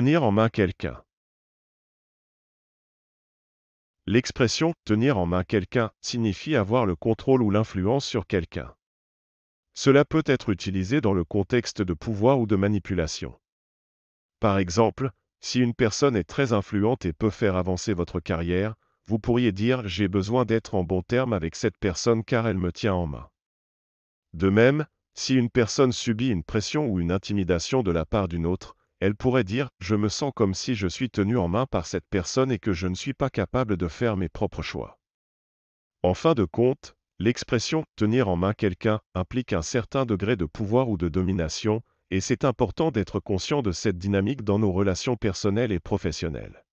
Tenir en main quelqu'un. L'expression tenir en main quelqu'un signifie avoir le contrôle ou l'influence sur quelqu'un. Cela peut être utilisé dans le contexte de pouvoir ou de manipulation. Par exemple, si une personne est très influente et peut faire avancer votre carrière, vous pourriez dire j'ai besoin d'être en bon terme avec cette personne car elle me tient en main. De même, si une personne subit une pression ou une intimidation de la part d'une autre, elle pourrait dire, je me sens comme si je suis tenu en main par cette personne et que je ne suis pas capable de faire mes propres choix. En fin de compte, l'expression tenir en main quelqu'un implique un certain degré de pouvoir ou de domination, et c'est important d'être conscient de cette dynamique dans nos relations personnelles et professionnelles.